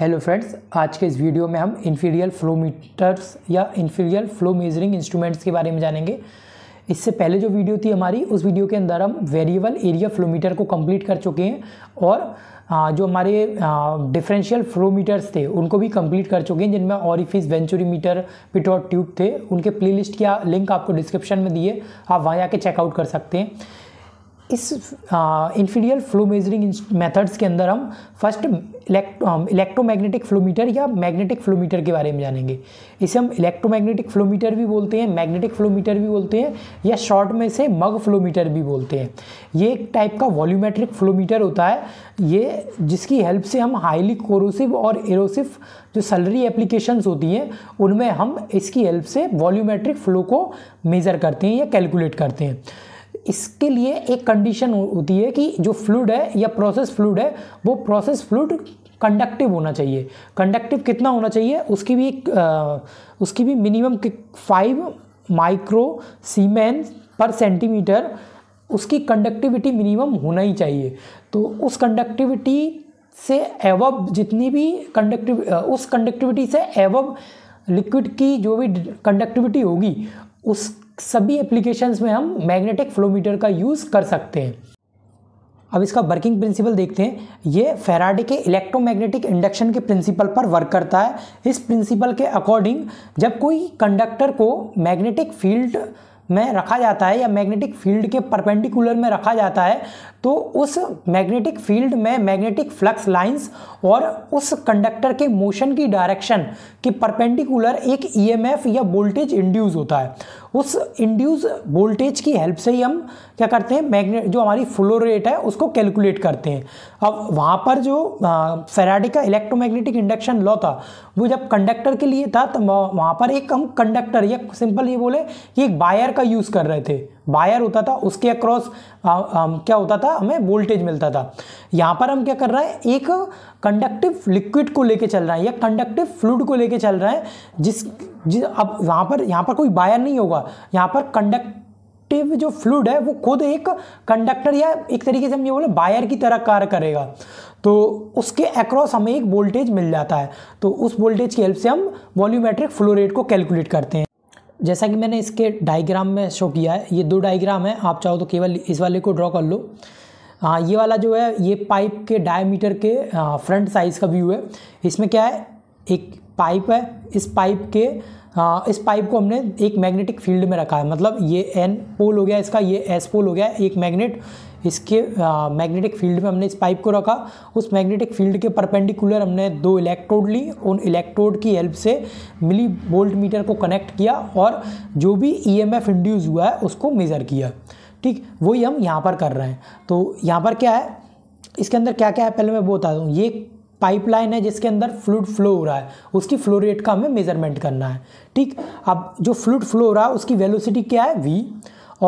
hello friends आज के इस वीडियो में हम इन्फीरियल फ्लो मीटर्स या इन्फीरियल फ्लो मेजरिंग इंस्ट्रूमेंट्स के बारे में जानेंगे इससे पहले जो वीडियो थी हमारी उस वीडियो के अंदर हम वेरिएबल एरिया फ्लो मीटर को कंप्लीट कर चुके हैं और जो हमारे डिफरेंशियल फ्लो मीटर्स थे उनको भी कंप्लीट कर चुके हैं जिनमें orifice venturi meter pitot tube थे उनके प्ले लिस्ट की लिंक आपको डिस्क्रिप्शन में दिए आप वहाँ जाके चेकआउट कर सकते हैं इस इन्फीरियल फ्लो मेजरिंग मेथड्स के अंदर हम फर्स्ट इलेक्ट्रोमैग्नेटिक फ्लोमीटर या मैग्नेटिक फ्लोमीटर के बारे में जानेंगे इसे हम इलेक्ट्रोमैग्नेटिक फ्लोमीटर भी बोलते हैं मैग्नेटिक फ्लोमीटर भी बोलते हैं या शॉर्ट में से मग फ्लोमीटर भी बोलते हैं ये एक टाइप का वॉल्यूमेट्रिक फ्लोमीटर होता है ये जिसकी हेल्प से हम हाईली कोरोसिव और एरोसिव जो सलरी एप्लीकेशंस होती हैं उनमें हम इसकी हेल्प से वॉल्यूमेट्रिक फ्लो को मेज़र करते हैं या कैलकुलेट करते हैं इसके लिए एक कंडीशन होती है कि जो फ्लूड है या प्रोसेस फ्लूड है वो प्रोसेस फ्लूड कंडक्टिव होना चाहिए कंडक्टिव कितना होना चाहिए उसकी भी एक आ, उसकी भी मिनिमम फाइव माइक्रो सीमेन पर सेंटीमीटर उसकी कंडक्टिविटी मिनिमम होना ही चाहिए तो उस कंडक्टिविटी से एवब जितनी भी कंडक्टिव उस कंडक्टिविटी से एवब लिक्विड की जो भी कंडक्टिविटी होगी उस सभी एप्लीकेशंस में हम मैग्नेटिक फ्लोमीटर का यूज़ कर सकते हैं अब इसका वर्किंग प्रिंसिपल देखते हैं ये फेराडे के इलेक्ट्रोमैग्नेटिक इंडक्शन के प्रिंसिपल पर वर्क करता है इस प्रिंसिपल के अकॉर्डिंग जब कोई कंडक्टर को मैग्नेटिक फील्ड में रखा जाता है या मैग्नेटिक फील्ड के परपेंडिकुलर में रखा जाता है तो उस मैग्नेटिक फील्ड में मैग्नेटिक फ्लक्स लाइंस और उस कंडक्टर के मोशन की डायरेक्शन कि परपेंडिकुलर एक ईएमएफ e या वोल्टेज इंड्यूस होता है उस इंड्यूस वोल्टेज की हेल्प से ही हम क्या करते हैं मैग्नेट जो हमारी फ्लो रेट है उसको कैलकुलेट करते हैं अब वहाँ पर जो फेराडे का इलेक्ट्रोमैग्नेटिक इंडक्शन लॉ था वो जब कंडक्टर के लिए था तो वहाँ पर एक हम कंडक्टर या सिंपल ये बोले कि एक वायर का यूज़ कर रहे थे वायर होता था उसके अक्रॉस क्या होता था हमें वोल्टेज मिलता था यहाँ पर हम क्या कर रहे हैं एक कंडक्टिव लिक्विड को लेके चल रहा है या कंडक्टिव फ्लूड को लेके चल रहा है जिस, जिस अब यहाँ पर यहाँ पर कोई वायर नहीं होगा यहाँ पर कंडक्ट कंडक्टिव जो फ्लूड है वो खुद एक कंडक्टर या एक तरीके से हम ये बोले वायर की तरह कार्य करेगा तो उसके अक्रॉस हमें एक वोल्टेज मिल जाता है तो उस वोल्टेज की हेल्प से हम वॉल्यूमेट्रिक फ्लो रेट को कैलकुलेट करते हैं जैसा कि मैंने इसके डायग्राम में शो किया है ये दो डायग्राम है आप चाहो तो केवल इस वाले को ड्रॉ कर लो हाँ ये वाला जो है ये पाइप के डायमीटर के फ्रंट हाँ, साइज़ का व्यू है इसमें क्या है एक पाइप है इस पाइप के आ, हाँ, इस पाइप को हमने एक मैग्नेटिक फील्ड में रखा है मतलब ये एन पोल हो गया इसका ये एस पोल हो गया एक मैग्नेट इसके मैग्नेटिक फील्ड में हमने इस पाइप को रखा उस मैग्नेटिक फील्ड के परपेंडिकुलर हमने दो इलेक्ट्रोड ली उन इलेक्ट्रोड की हेल्प से मिली वोल्ट मीटर को कनेक्ट किया और जो भी ई एम इंड्यूस हुआ है उसको मेज़र किया ठीक वही हम यहाँ पर कर रहे हैं तो यहाँ पर क्या है इसके अंदर क्या क्या है पहले मैं वो बता दूँ ये पाइपलाइन है जिसके अंदर फ्लूड फ्लो हो रहा है उसकी फ्लो रेट का हमें मेजरमेंट करना है ठीक अब जो फ्लूड फ्लो हो रहा है उसकी वेलोसिटी क्या है वी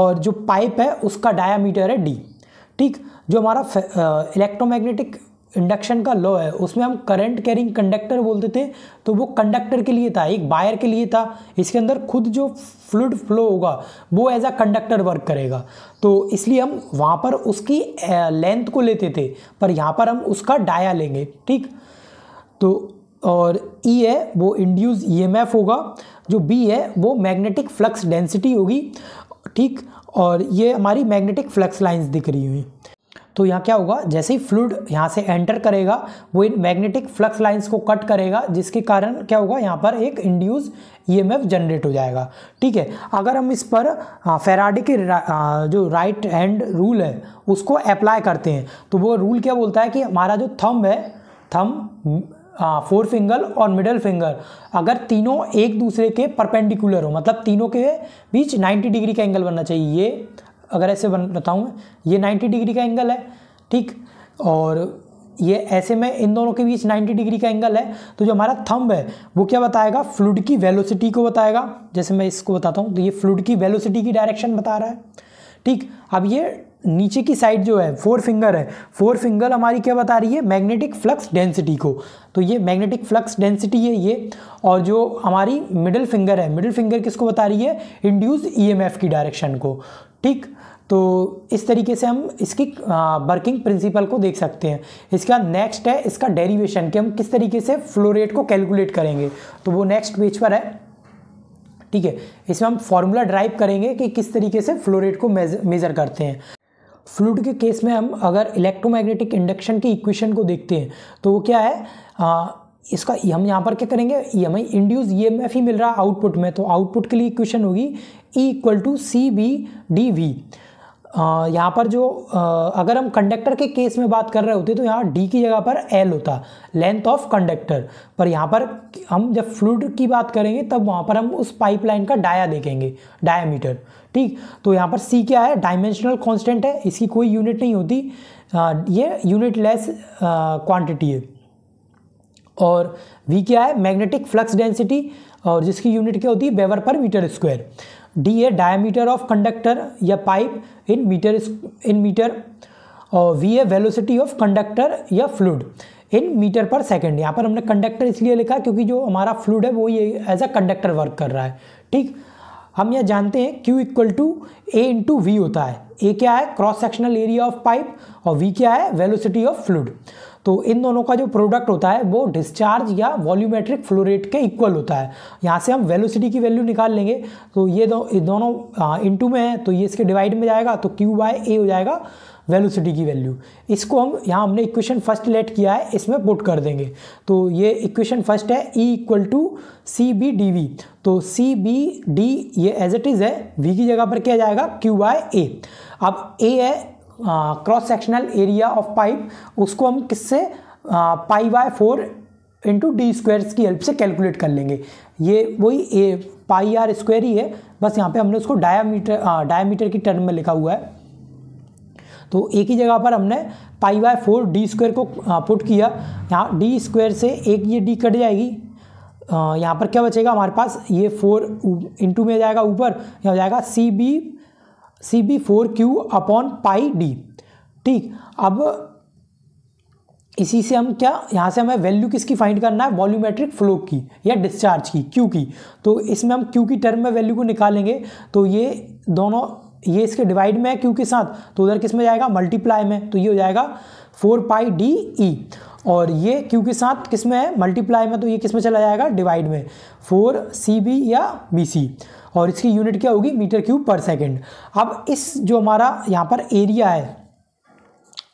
और जो पाइप है उसका डायामीटर है डी ठीक जो हमारा इलेक्ट्रोमैग्नेटिक इंडक्शन का लॉ है उसमें हम करंट कैरिंग कंडक्टर बोलते थे तो वो कंडक्टर के लिए था एक बायर के लिए था इसके अंदर खुद जो फ्लूड फ्लो होगा वो एज अ कंडक्टर वर्क करेगा तो इसलिए हम वहाँ पर उसकी लेंथ को लेते थे पर यहाँ पर हम उसका डाया लेंगे ठीक तो और ई e है वो इंड्यूस ई e होगा जो बी है वो मैग्नेटिक फ्लक्स डेंसिटी होगी ठीक और ये हमारी मैग्नेटिक फ्लक्स लाइंस दिख रही हुई तो यहाँ क्या होगा जैसे ही फ्लूड यहाँ से एंटर करेगा वो इन मैग्नेटिक फ्लक्स लाइंस को कट करेगा जिसके कारण क्या होगा यहाँ पर एक इंड्यूस ईएमएफ जनरेट हो जाएगा ठीक है अगर हम इस पर फेराडे हाँ, के रा, हाँ, जो राइट हैंड रूल है उसको अप्लाई करते हैं तो वो रूल क्या बोलता है कि हमारा जो थम है थम हाँ फोर फिंगर और मिडल फिंगर अगर तीनों एक दूसरे के परपेंडिकुलर हो मतलब तीनों के बीच 90 डिग्री का एंगल बनना चाहिए ये अगर ऐसे बन बताऊँ ये 90 डिग्री का एंगल है ठीक और ये ऐसे में इन दोनों के बीच 90 डिग्री का एंगल है तो जो हमारा थंब है वो क्या बताएगा फ्लूड की वेलोसिटी को बताएगा जैसे मैं इसको बताता हूँ तो ये फ्लूड की वेलोसिटी की डायरेक्शन बता रहा है ठीक अब ये नीचे की साइड जो है फोर फिंगर है फोर फिंगर हमारी क्या बता रही है मैग्नेटिक फ्लक्स डेंसिटी को तो ये मैग्नेटिक फ्लक्स डेंसिटी है ये और जो हमारी मिडिल फिंगर है मिडिल फिंगर किसको बता रही है इंड्यूस ईएमएफ e की डायरेक्शन को ठीक तो इस तरीके से हम इसकी वर्किंग प्रिंसिपल को देख सकते हैं इसका नेक्स्ट है इसका डेरिवेशन कि हम किस तरीके से फ्लो रेट को कैलकुलेट करेंगे तो वो नेक्स्ट पेज पर है ठीक है इसमें हम फॉर्मूला ड्राइव करेंगे कि किस तरीके से फ्लो रेट को मेजर करते हैं फ्लूड के केस में हम अगर इलेक्ट्रोमैग्नेटिक इंडक्शन की इक्वेशन को देखते हैं तो वो क्या है आ, इसका हम यहाँ पर क्या करेंगे E M I induce E M F ही मिल रहा है आउटपुट में तो आउटपुट के लिए इक्वेशन होगी E equal to C B D V यहाँ पर जो अगर हम कंडक्टर के केस में बात कर रहे होते तो यहाँ डी की जगह पर एल होता लेंथ ऑफ कंडक्टर पर यहाँ पर हम जब फ्लूड की बात करेंगे तब वहाँ पर हम उस पाइपलाइन का डाया देखेंगे डायामीटर ठीक तो यहाँ पर सी क्या है डायमेंशनल कॉन्स्टेंट है इसकी कोई यूनिट नहीं होती आ, ये यूनिट लेस क्वांटिटी है और वी क्या है मैग्नेटिक फ्लक्स डेंसिटी और जिसकी यूनिट क्या होती है weber per metre square D है डायमीटर ऑफ कंडक्टर या pipe in metre in metre और वी है वेलोसिटी ऑफ कंडक्टर या fluid in metre per second यहाँ पर हमने कंडक्टर इसलिए लिखा क्योंकि जो हमारा फ्लूड है वो ये एज अ कंडक्टर वर्क कर रहा है ठीक हम यह जानते हैं Q equal to A into V होता है ए क्या है cross sectional area of pipe और वी क्या है वेलोसिटी ऑफ फ्लूड तो इन दोनों का जो प्रोडक्ट होता है वो डिस्चार्ज या वॉल्यूमेट्रिक फ्लोरेट के इक्वल होता है यहाँ से हम वेलोसिटी की वैल्यू निकाल लेंगे तो ये दो दोनों इनटू में है तो ये इसके डिवाइड में जाएगा तो क्यू बाय ए हो जाएगा वेलोसिटी की वैल्यू इसको हम यहाँ हमने इक्वेशन फर्स्ट लेट किया है इसमें पुट कर देंगे तो ये इक्वेशन फर्स्ट है E equal to C B D V तो सी बी डी ये एज इट इज़ है वी की जगह पर क्या जाएगा क्यू बाय ए अब ए है cross sectional area of pipe उसको हम किससे pi by four into D squares की हेल्प से कैलकुलेट कर लेंगे ये वही ए पाई आर स्क्वायर ही है बस यहाँ पे हमने उसको डायामीटर डायामीटर की टर्म में लिखा हुआ है तो एक ही जगह पर हमने pi by four D square को पुट किया यहाँ डी स्क्वायर से एक ये डी कट जाएगी यहाँ पर क्या बचेगा हमारे पास ये फोर इंटू में जाएगा ऊपर यहाँ जाएगा C B C B four Q upon pi D ठीक अब इसी से हम क्या यहाँ से हमें वैल्यू किसकी फाइंड करना है वॉल्यूमेट्रिक फ्लो की या डिस्चार्ज की क्यू की तो इसमें हम क्यू की टर्म में वैल्यू को निकालेंगे तो ये दोनों ये इसके डिवाइड में है क्यू के साथ तो उधर किस में जाएगा मल्टीप्लाई में तो ये हो जाएगा फोर पाई डी ई और ये क्योंकि सात किस में है मल्टीप्लाई में तो ये किस में चला जाएगा डिवाइड में फोर सी बी या बी सी और इसकी यूनिट क्या होगी मीटर क्यूब पर सेकेंड अब इस जो हमारा यहाँ पर एरिया है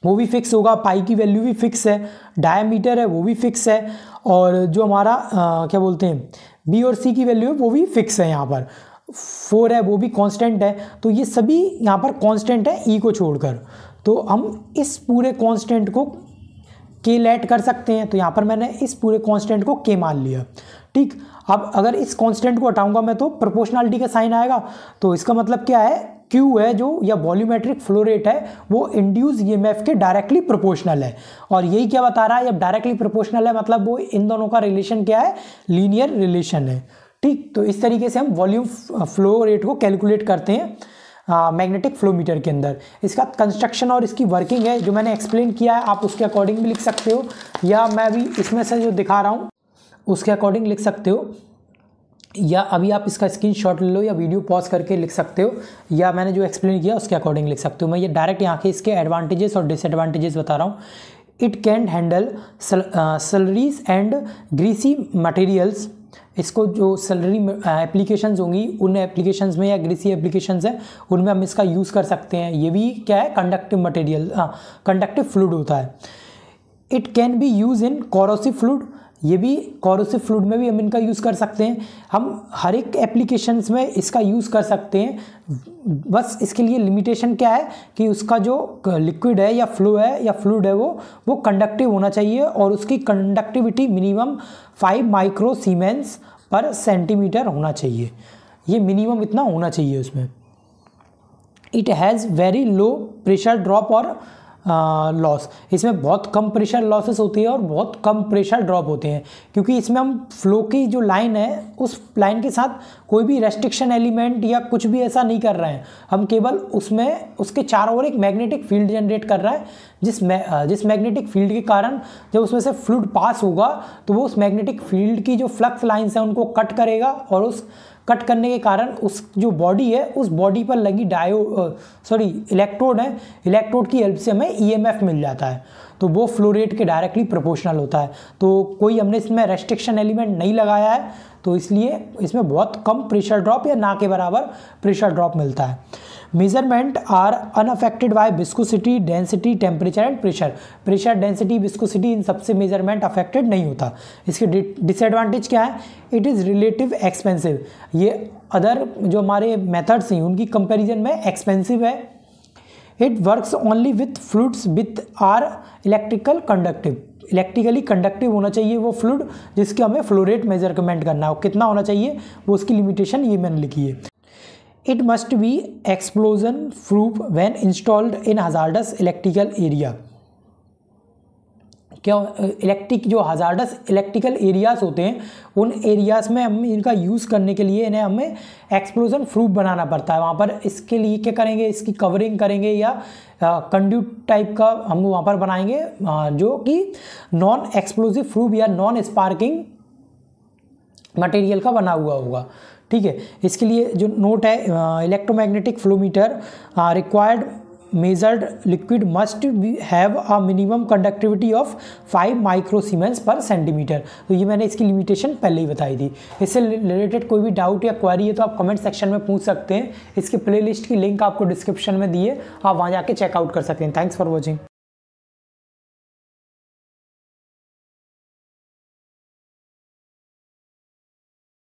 वो भी फिक्स होगा पाई की वैल्यू भी फिक्स है डायमीटर है वो भी फिक्स है और जो हमारा आ, क्या बोलते हैं बी और सी की वैल्यू है वो भी फिक्स है यहाँ पर फोर है वो भी कांस्टेंट है तो ये सभी यहाँ पर कांस्टेंट है ई e को छोड़कर तो हम इस पूरे कांस्टेंट को के लेट कर सकते हैं तो यहाँ पर मैंने इस पूरे कांस्टेंट को के मान लिया ठीक अब अगर इस कांस्टेंट को हटाऊंगा मैं तो प्रोपोर्शनलिटी का साइन आएगा तो इसका मतलब क्या है क्यू है जो या वॉल्यूमेट्रिक फ्लो रेट है वो इंड्यूस ई के डायरेक्टली प्रोपोर्शनल है और यही क्या बता रहा है जब डायरेक्टली प्रोपोर्शनल है मतलब वो इन दोनों का रिलेशन क्या है लीनियर रिलेशन है ठीक तो इस तरीके से हम वॉल्यूम फ्लो रेट को कैलकुलेट करते हैं मैग्नेटिक फ्लो मीटर के अंदर इसका कंस्ट्रक्शन और इसकी वर्किंग है जो मैंने एक्सप्लेन किया है आप उसके अकॉर्डिंग भी लिख सकते हो या मैं भी इसमें से जो दिखा रहा हूँ उसके अकॉर्डिंग लिख सकते हो या अभी आप इसका स्क्रीन शॉट ले लो या वीडियो पॉज करके लिख सकते हो या मैंने जो एक्सप्लेन किया उसके अकॉर्डिंग लिख सकते हो मैं ये डायरेक्ट यहाँ के इसके एडवांटेजेस और डिसएडवांटेजेस बता रहा हूँ it can handle slurries and greasy materials इसको जो सैलरी एप्लीकेशन होंगी उन एप्लीकेशन में या ग्रीसी एप्लीकेशन है उनमें हम इसका यूज़ कर सकते हैं ये भी क्या है कंडक्टिव मटेरियल कंडक्टिव फ्लूड होता है it can be use in corrosive fluid ये भी कॉरोसिव फ्लूड में भी हम इनका यूज़ कर सकते हैं हम हर एक एप्लीकेशंस में इसका यूज़ कर सकते हैं बस इसके लिए लिमिटेशन क्या है कि उसका जो लिक्विड है या फ्लो है या फ्लूड है वो वो कंडक्टिव होना चाहिए और उसकी conductivity minimum five micro siemens per centimetre होना चाहिए ये मिनिमम इतना होना चाहिए उसमें it has very low pressure drop और लॉस इसमें बहुत कम प्रेशर लॉसेस होती है और बहुत कम प्रेशर ड्रॉप होते हैं क्योंकि इसमें हम फ्लो की जो लाइन है उस लाइन के साथ कोई भी रेस्ट्रिक्शन एलिमेंट या कुछ भी ऐसा नहीं कर रहे हैं हम केवल उसमें उसके चारों ओर एक मैग्नेटिक फील्ड जनरेट कर रहा है जिस मै, जिस मैग्नेटिक फील्ड के कारण जब उसमें से फ्लूड पास होगा तो वो उस मैग्नेटिक फील्ड की जो फ्लक्स लाइन्स हैं उनको कट करेगा और उस कट करने के कारण उस जो बॉडी है उस बॉडी पर लगी डायो सॉरी इलेक्ट्रोड है इलेक्ट्रोड की हेल्प से हमें ई e मिल जाता है तो वो फ्लो रेट के डायरेक्टली प्रोपोर्शनल होता है तो कोई हमने इसमें रेस्ट्रिक्शन एलिमेंट नहीं लगाया है तो इसलिए इसमें बहुत कम प्रेशर ड्रॉप या ना के बराबर प्रेशर ड्रॉप मिलता है measurement are unaffected by viscosity density temperature and pressure pressure density viscosity इन सबसे मेजरमेंट अफेक्टेड नहीं होता इसके डिसएडवांटेज क्या है इट इज़ रिलेटिव एक्सपेंसिव ये अदर जो हमारे मेथड्स हैं उनकी कंपैरिजन में एक्सपेंसिव है it works only with fluids with are electrical conductive electrically conductive होना चाहिए वो फ्लूड जिसके हमें फ्लोरेट मेजरमेंट करना हो कितना होना चाहिए वो उसकी लिमिटेशन ये मैंने लिखी है it must be explosion proof when installed in hazardous electrical area क्या इलेक्ट्रिक जो हजारडस इलेक्ट्रिकल एरियाज़ होते हैं उन एरियाज़ में हम इनका यूज़ करने के लिए इन्हें हमें एक्सप्लोजन प्रूफ बनाना पड़ता है वहाँ पर इसके लिए क्या करेंगे इसकी कवरिंग करेंगे या कंड्यूट टाइप का हम वहाँ पर बनाएंगे जो कि नॉन एक्सप्लोजिव प्रूफ या नॉन स्पार्किंग मटेरियल का बना हुआ होगा ठीक है इसके लिए जो नोट है electromagnetic flowmeter required measured liquid must be, have a minimum conductivity of 5 micro siemens per centimetre तो ये मैंने इसकी लिमिटेशन पहले ही बताई थी इससे रिलेटेड कोई भी डाउट या क्वारी है तो आप कमेंट सेक्शन में पूछ सकते हैं इसकी प्लेलिस्ट की लिंक आपको डिस्क्रिप्शन में दिए आप वहाँ जाके चेकआउट कर सकते हैं थैंक्स फॉर वॉचिंग